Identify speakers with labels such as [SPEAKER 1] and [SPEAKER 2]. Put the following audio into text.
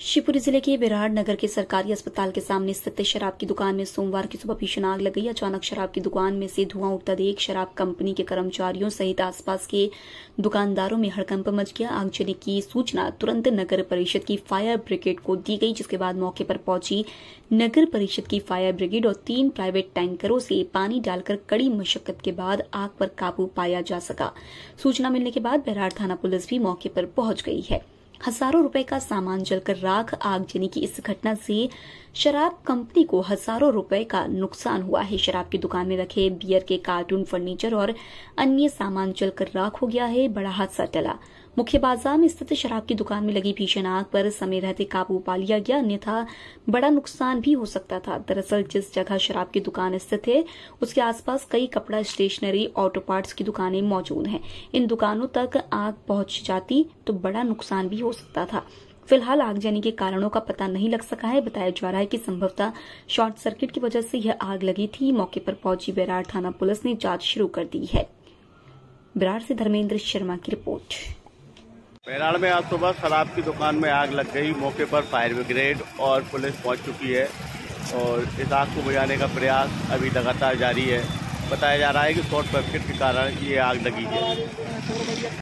[SPEAKER 1] शिवपुरी जिले के बिराड़ नगर के सरकारी अस्पताल के सामने स्थित शराब की दुकान में सोमवार की सुबह भीषण आग लग गई अचानक शराब की दुकान में से धुआं उठता देख शराब कंपनी के कर्मचारियों सहित आसपास के दुकानदारों में हड़कंप मच गया आग की सूचना तुरंत नगर परिषद की फायर ब्रिगेड को दी गई जिसके बाद मौके पर पहुंची नगर परिषद की फायर ब्रिगेड और तीन प्राइवेट टैंकरों से पानी डालकर कड़ी मशक्कत के बाद आग पर काबू पाया जा सका सूचना मिलने के बाद बैराड़ थाना पुलिस भी मौके पर पहुंच गई है हजारों रुपए का सामान जलकर राख आगजनी की इस घटना से शराब कंपनी को हजारों रुपए का नुकसान हुआ है शराब की दुकान में रखे बियर के कार्टून फर्नीचर और अन्य सामान जलकर राख हो गया है बड़ा हादसा टला मुख्य बाजार में स्थित शराब की दुकान में लगी भीषण आग पर समय रहते काबू पा लिया गया अन्यथा बड़ा नुकसान भी हो सकता था दरअसल जिस जगह शराब की दुकान स्थित है उसके आसपास कई कपड़ा स्टेशनरी ऑटो पार्ट्स की दुकानें मौजूद हैं इन दुकानों तक आग पहुंच जाती तो बड़ा नुकसान भी हो सकता था फिलहाल आगजनी के कारणों का पता नहीं लग सका है बताया जा रहा है कि संभवतः शॉर्ट सर्किट की वजह से यह आग लगी थी मौके पर पहुंची बेरार थाना पुलिस ने जांच शुरू कर दी है बिरार से धर्मेंद्र शर्मा की रिपोर्ट
[SPEAKER 2] बहराड़ में आज सुबह शराब की दुकान में आग लग गई मौके पर फायर ब्रिगेड और पुलिस पहुंच चुकी है और इस आग को बुझाने का प्रयास अभी लगातार जारी है बताया जा रहा है कि शॉर्ट सर्किट के कारण ये आग लगी है